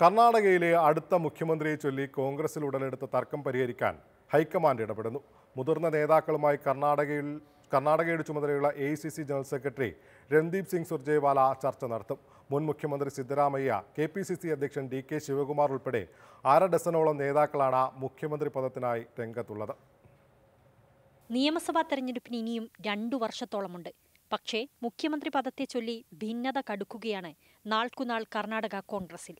കർണാടകയിലെ അടുത്ത മുഖ്യമന്ത്രിയെ ചൊല്ലി കോൺഗ്രസിൽ ഉടലെടുത്ത തർക്കം പരിഹരിക്കാൻ ഹൈക്കമാൻഡ് ഇടപെടുന്നു മുതിർന്ന നേതാക്കളുമായി കർണാടകയിൽ കർണാടകയുടെ ചുമതലയുള്ള എ ജനറൽ സെക്രട്ടറി രൺദീപ് സിംഗ് സുർജേവാല ചർച്ച നടത്തും മുൻ മുഖ്യമന്ത്രി Siddaramaiah K P C C അധ്യക്ഷൻ ഡി കെ ശിവകുമാർ ഉൾപ്പെടെ അര ഡസനോളം നേതാക്കളാണ് മുഖ്യമന്ത്രി പദത്തിനായി രംഗത്തുള്ളത് നിയമസഭാ തെരഞ്ഞെടുപ്പിന് ഇനിയും രണ്ടു വർഷത്തോളമുണ്ട് പക്ഷേ മുഖ്യമന്ത്രി പദത്തെ ചൊല്ലി ഭിന്നത കടുക്കുകയാണ് നാൾക്കുനാൾ കർണാടക കോൺഗ്രസിൽ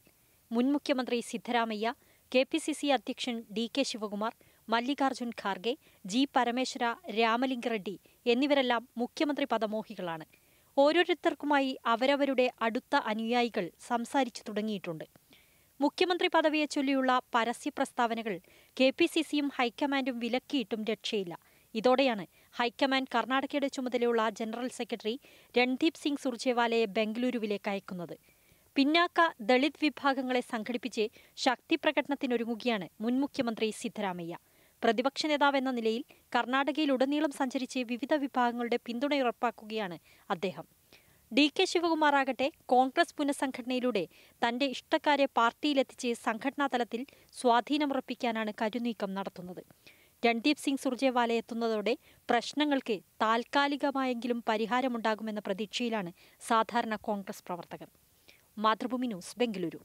മുൻ മുഖ്യമന്ത്രി Siddaramaiah K P C C അധ്യക്ഷൻ D K Shivakumar Mallikarjun Kharge G Parameshwara Ramalinga Reddy എന്നിവരെല്ലാം മുഖ്യമന്ത്രി പദമോഹികളാണ് ഓരോരുത്തർക്കുമായി അവരവരുടെ അടുത്ത അനുയായികൾ സംസാരിച്ചു തുടങ്ങിയിട്ടുണ്ട് മുഖ്യമന്ത്രി പദവിയെ ചൊല്ലിയുള്ള പരസ്യ പ്രസ്താവനകൾ കെ പി സി സിയും ഹൈക്കമാൻഡും വിലക്കിയിട്ടും രക്ഷയില്ല ഇതോടെയാണ് ഹൈക്കമാൻഡ് കർണാടകയുടെ ചുമതലയുള്ള ജനറൽ സെക്രട്ടറി രൺദീപ് സിംഗ് സുർജേവാലയെ ബംഗളൂരുവിലേക്ക് അയക്കുന്നത് പിന്നാക്ക ദളിത് വിഭാഗങ്ങളെ സംഘടിപ്പിച്ച് ശക്തി പ്രകടനത്തിനൊരുങ്ങുകയാണ് മുൻ മുഖ്യമന്ത്രി സിദ്ധരാമയ്യ പ്രതിപക്ഷ നേതാവ് എന്ന നിലയിൽ കർണാടകയിൽ ഉടനീളം സഞ്ചരിച്ച് വിവിധ വിഭാഗങ്ങളുടെ പിന്തുണയുറപ്പാക്കുകയാണ് അദ്ദേഹം ഡി കെ ശിവകുമാർ ആകട്ടെ കോൺഗ്രസ് പുനഃസംഘടനയിലൂടെ തന്റെ ഇഷ്ടക്കാരെ പാർട്ടിയിലെത്തിച്ച് സംഘടനാ തലത്തിൽ സ്വാധീനമുറപ്പിക്കാനാണ് കരുനീക്കം നടത്തുന്നത് രൺദീപ് സിംഗ് സുർജേവാല എത്തുന്നതോടെ പ്രശ്നങ്ങൾക്ക് താൽക്കാലികമായെങ്കിലും പരിഹാരമുണ്ടാകുമെന്ന പ്രതീക്ഷയിലാണ് സാധാരണ കോൺഗ്രസ് പ്രവർത്തകർ മാതൃഭൂമി ന്യൂസ് ബംഗളൂരു